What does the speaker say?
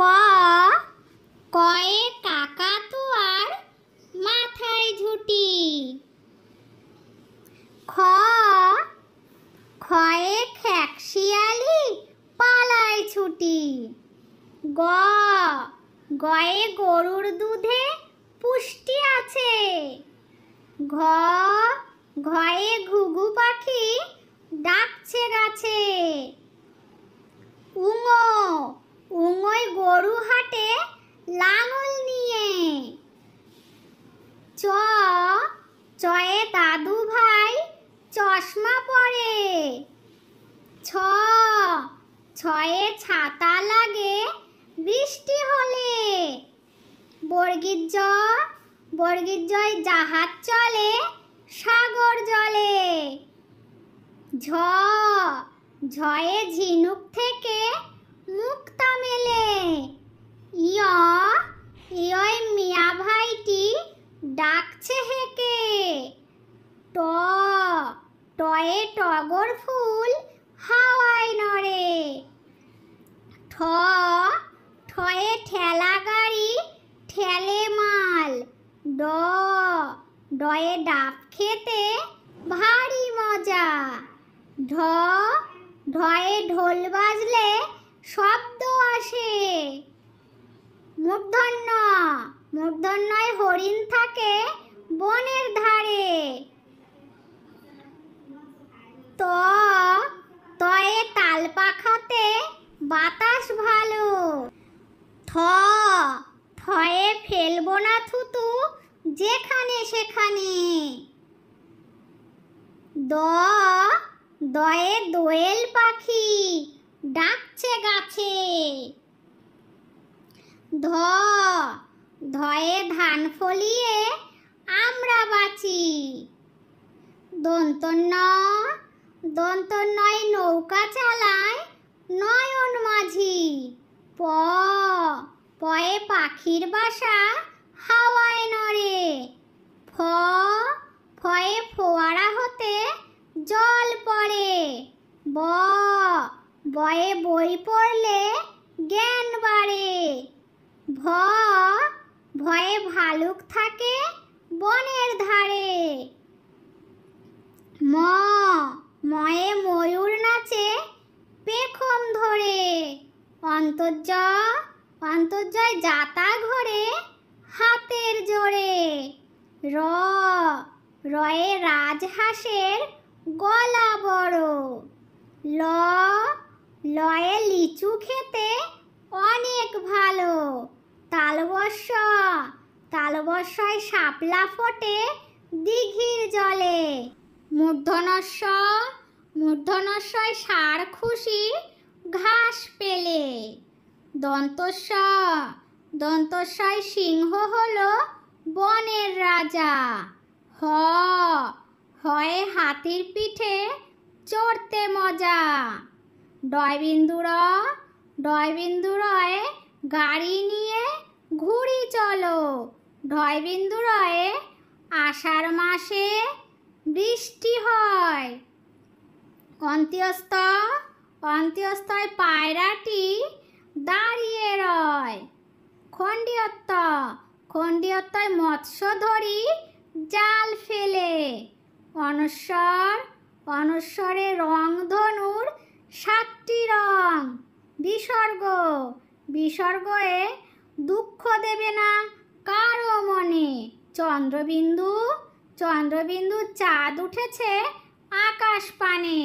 ক কয়ে কাকাতুয়ার মাথায় ঝুটি খ খয়ে খ্যাকশিয়ালি পালায় ছুটি গ গয়ে গরুর দুধে পুষ্টি আছে ঘ ঘয়ে ঘুঘু পাখি ডাকছে গাছে উমো উঙই গরু হাটে লাঙল নিয়ে চ চয়ে দাদু ভাই চশমা পরে ছ ছয়ে ছাতা লাগে বৃষ্টি হলে বর্গির জ জয় জাহাজ চলে সাগর জলে ঝ ঝয়ে ঝিনুক থেকে মুক্তা মেলে ইয় ইয় মিয়া ভাইটি ডাকছে হেকে ট টয়ে টগর ফুল হাওয়ায় নড়ে ঠ ঠয়ে ঠেলা গাড়ি ঠেলে মাল ড ডয়ে ডাব খেতে ভারী মজা ঢ ঢয়ে ঢোল বাজলে শব্দ আসে মূর্ধন্য মূর্ধন্যয় হরিণ থাকে বনের ধারে ত তয়ে তাল পাখাতে বাতাস ভালো থ থয়ে ফেলবো না থুতু যেখানে সেখানে দ দয়ে দোয়েল পাখি ডাকছে গাছে ধ ধয়ে ধান ফলিয়ে আমরা বাঁচি দন্তন্য দন্তন্নয় নৌকা চালায় নয়ন মাঝি প পয়ে পাখির বাসা হাওয়ায় নড়ে ফ ফয়ে ফোয়ারা হতে জল পড়ে ব বয়ে বই পড়লে জ্ঞান বাড়ে ভ ভয়ে ভালুক থাকে বনের ধারে ম ময়ে ময়ূর নাচে পেখম ধরে অন্তর্য অন্তর্জয় যাতা ঘরে হাতের জোরে র রয়ে রাজহাঁসের গলা বড় ল লয়ে লিচু খেতে অনেক ভালো তালবস্য তালবস্যয় শাপলা ফোটে দিঘির জলে মূর্ধনস্য মূর্ধনস্যয় সার খুশি ঘাস পেলে দন্তস্ব দন্তস্বয় সিংহ হল বনের রাজা হ হয় হাতির পিঠে চড়তে মজা ডয় বিন্দু র ডয় বিন্দু রয়ে গাড়ি নিয়ে ঘুরি চলো ঢয় বিন্দু রয়ে আষাঢ় মাসে বৃষ্টি হয় অন্ত্যস্ত অন্ত্যস্তয় পায়রাটি দাঁড়িয়ে রয় খণ্ডিয়ত্ত খণ্ডিয়ত্তয় মৎস্য ধরি জাল ফেলে অনস্বর অনস্বরে রং ধরে বিসর্গ বিসর্গ এ দুঃখ দেবে না কারো মনে চন্দ্রবিন্দু চন্দ্রবিন্দু চাঁদ উঠেছে আকাশ পানে